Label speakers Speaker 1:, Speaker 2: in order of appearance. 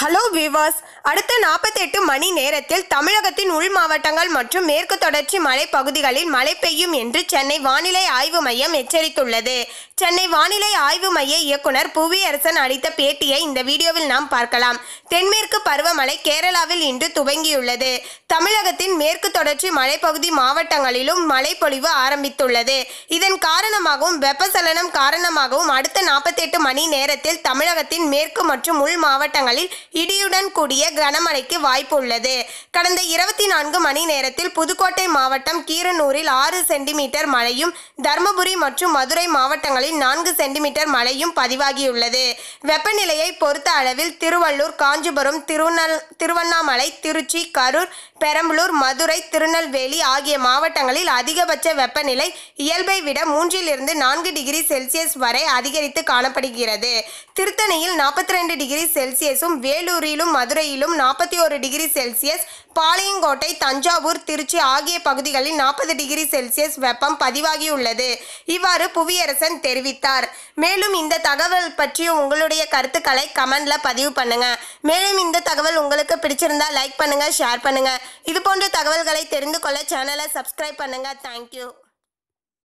Speaker 1: hello விவாஸ் அடுத்த நாற்பத்தெட்டு மணி நேரத்தில் தமிழகத்தின் உள் மாவட்டங்கள் மற்றும் மேற்கு தொடர்ச்சி மலைப்பகுதிகளில் மழை பெய்யும் என்று சென்னை வானிலை ஆய்வு மையம் எச்சரித்துள்ளது சென்னை வானிலை ஆய்வு மைய இயக்குனர் புவியரசன் அளித்த பேட்டியை இந்த வீடியோவில் நாம் பார்க்கலாம் தென்மேற்கு பருவமழை கேரளாவில் இன்று துவங்கியுள்ளது தமிழகத்தின் மேற்கு தொடர்ச்சி மலைப்பகுதி மாவட்டங்களிலும் மழை பொழிவு ஆரம்பித்துள்ளது இதன் காரணமாகவும் வெப்பசலனம் காரணமாகவும் அடுத்த நாற்பத்தெட்டு மணி நேரத்தில் தமிழகத்தின் மேற்கு மற்றும் உள் மாவட்டங்களில் இடியுடன் கூடிய கனமழைக்கு வாய்ப்பு உள்ளது கடந்த இருபத்தி நான்கு மணி நேரத்தில் புதுக்கோட்டை மாவட்டம் கீரனூரில் ஆறு சென்டிமீட்டர் மழையும் தருமபுரி மற்றும் மதுரை மாவட்டங்களில் நான்கு சென்டிமீட்டர் மழையும் பதிவாகியுள்ளது வெப்பநிலையை பொறுத்த அளவில் திருவள்ளூர் காஞ்சிபுரம் திருநல் திருவண்ணாமலை திருச்சி கரூர் பெரம்பலூர் மதுரை திருநெல்வேலி ஆகிய மாவட்டங்களில் அதிகபட்ச வெப்பநிலை இயல்பை விட மூன்றிலிருந்து நான்கு டிகிரி செல்சியஸ் வரை அதிகரித்து காணப்படுகிறது திருத்தணியில் நாற்பத்தி ரெண்டு டிகிரி செல்சியஸும் வேலூரிலும் மதுரையிலும் நாற்பத்தி ஒரு டிகிரி செல்சியஸ் பாளையங்கோட்டை தஞ்சாவூர் திருச்சி ஆகிய பகுதிகளில் நாற்பது டிகிரி செல்சியஸ் வெப்பம் பதிவாகியுள்ளது இவ்வாறு புவியரசன் தெரிவித்தார் மேலும் இந்த தகவல் பற்றிய உங்களுடைய கருத்துக்களை கமெண்ட்ல பதிவு பண்ணுங்க மேலும் இந்த தகவல் உங்களுக்கு பிடிச்சிருந்தா லைக் பண்ணுங்க ஷேர் பண்ணுங்க இது போன்ற தகவல்களை தெரிந்து கொள்ள சேனலை சப்ஸ்கிரைப் பண்ணுங்க தேங்க்யூ